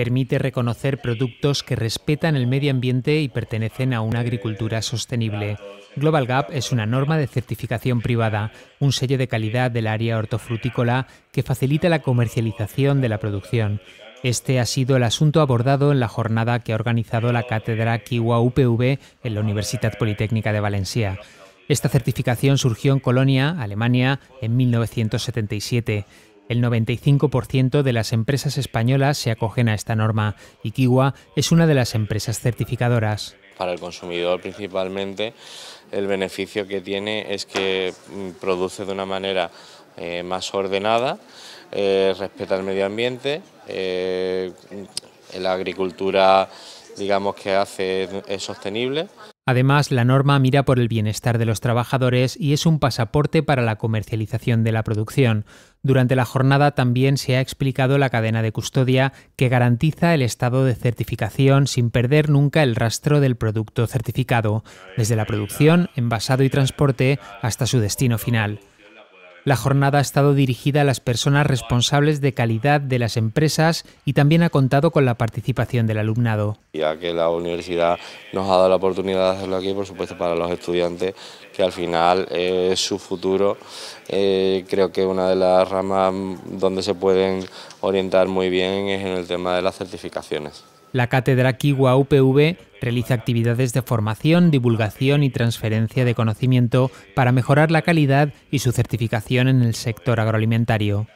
permite reconocer productos que respetan el medio ambiente y pertenecen a una agricultura sostenible. Global Gap es una norma de certificación privada, un sello de calidad del área hortofrutícola que facilita la comercialización de la producción. Este ha sido el asunto abordado en la jornada que ha organizado la cátedra Kiwa UPV en la Universidad Politécnica de Valencia. Esta certificación surgió en Colonia, Alemania, en 1977. El 95% de las empresas españolas se acogen a esta norma y Kiwa es una de las empresas certificadoras. Para el consumidor principalmente el beneficio que tiene es que mm, produce de una manera eh, más ordenada, eh, respeta el medio ambiente, eh, mm, la agricultura digamos que hace es sostenible. Además, la norma mira por el bienestar de los trabajadores y es un pasaporte para la comercialización de la producción. Durante la jornada también se ha explicado la cadena de custodia que garantiza el estado de certificación sin perder nunca el rastro del producto certificado, desde la producción, envasado y transporte hasta su destino final. La jornada ha estado dirigida a las personas responsables de calidad de las empresas y también ha contado con la participación del alumnado. Ya que la universidad nos ha dado la oportunidad de hacerlo aquí, por supuesto para los estudiantes, que al final eh, es su futuro. Eh, creo que una de las ramas donde se pueden orientar muy bien es en el tema de las certificaciones. La cátedra Kiwa UPV realiza actividades de formación, divulgación y transferencia de conocimiento para mejorar la calidad y su certificación en el sector agroalimentario.